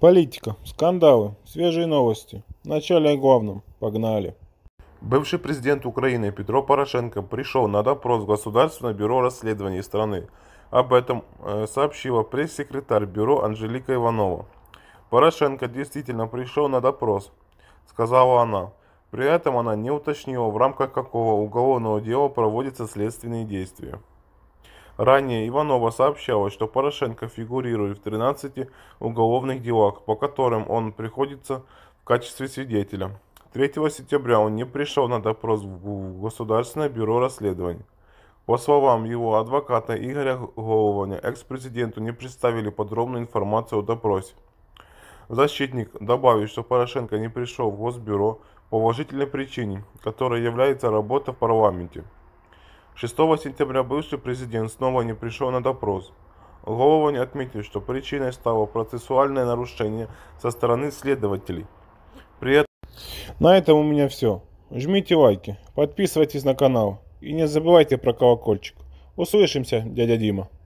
Политика, скандалы, свежие новости. Начали о главном. Погнали. Бывший президент Украины Петро Порошенко пришел на допрос в Государственное бюро расследований страны. Об этом э, сообщила пресс-секретарь бюро Анжелика Иванова. Порошенко действительно пришел на допрос, сказала она. При этом она не уточнила, в рамках какого уголовного дела проводятся следственные действия. Ранее Иванова сообщалось, что Порошенко фигурирует в 13 уголовных делах, по которым он приходится в качестве свидетеля. 3 сентября он не пришел на допрос в Государственное бюро расследований. По словам его адвоката Игоря Голованя, экс-президенту не представили подробную информацию о допросе. Защитник добавил, что Порошенко не пришел в Госбюро по уважительной причине, которая является работа в парламенте. 6 сентября бывший президент снова не пришел на допрос. Головань отметил, что причиной стало процессуальное нарушение со стороны следователей. При этом... На этом у меня все. Жмите лайки, подписывайтесь на канал и не забывайте про колокольчик. Услышимся, дядя Дима.